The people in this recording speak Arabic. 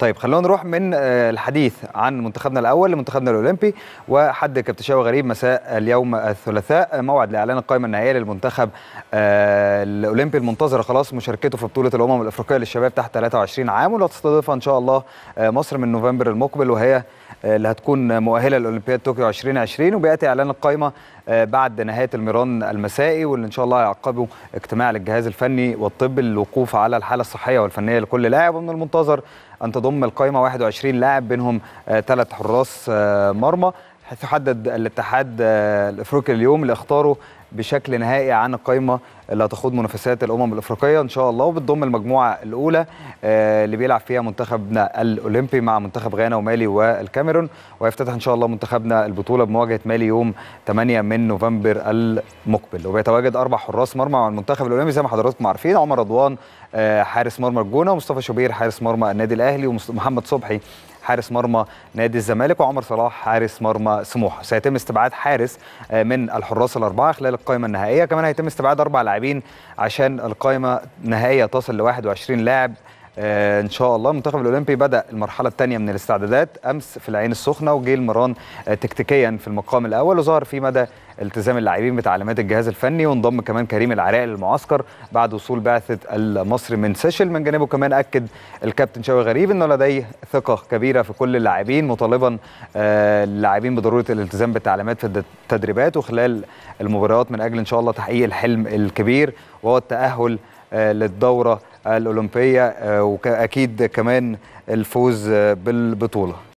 طيب خلونا نروح من آه، الحديث عن منتخبنا الاول لمنتخبنا الاولمبي وحد كابتشاوي غريب مساء اليوم الثلاثاء موعد لاعلان القائمه النهائيه للمنتخب آه، الاولمبي المنتظره خلاص مشاركته في بطوله الامم الافريقيه للشباب تحت 23 عام واللي هتستضيفها ان شاء الله آه، مصر من نوفمبر المقبل وهي اللي هتكون مؤهله لاولمبياد طوكيو 2020 وبياتي اعلان القائمه آه، بعد نهايه الميران المسائي واللي ان شاء الله هيعقبه اجتماع للجهاز الفني والطب للوقوف على الحاله الصحيه والفنيه لكل لاعب ومن المنتظر ان تضم القائمه 21 لاعب بينهم ثلاث آه، حراس آه، مرمى حيث حدد الاتحاد آه، الافريقي اليوم اللي اختاره بشكل نهائي عن القائمه اللي هتخوض منافسات الامم الافريقيه ان شاء الله وبتضم المجموعه الاولى آه، اللي بيلعب فيها منتخبنا الاولمبي مع منتخب غانا ومالي والكاميرون ويفتتح ان شاء الله منتخبنا البطوله بمواجهه مالي يوم 8 من نوفمبر المقبل وبيتواجد اربع حراس مرمى مع المنتخب الاولمبي زي ما حضراتكم عارفين عمر رضوان آه، حارس مرمى الجونه ومصطفى شوبير حارس مرمى النادي الاهلي ومحمد صبحي حارس مرمى نادي الزمالك وعمر صلاح حارس مرمى سموحه سيتم استبعاد حارس آه، من الحراس الاربعه خلال القائمه النهائيه كمان هيتم استبعاد اربع لاعبين عشان القائمه النهائيه تصل ل 21 لاعب آه، ان شاء الله المنتخب الاولمبي بدا المرحله الثانيه من الاستعدادات امس في العين السخنه وجه المران آه، تكتيكيا في المقام الاول وظهر في مدى التزام اللاعبين بتعليمات الجهاز الفني وانضم كمان كريم العراقي للمعسكر بعد وصول بعثه المصري من سيشل من جانبه كمان اكد الكابتن شوقي غريب انه لديه ثقه كبيره في كل اللاعبين مطالبا آه، اللاعبين بضروره الالتزام بالتعليمات في التدريبات وخلال المباريات من اجل ان شاء الله تحقيق الحلم الكبير وهو التاهل آه، للدوره الاولمبيه آه، واكيد كمان الفوز بالبطوله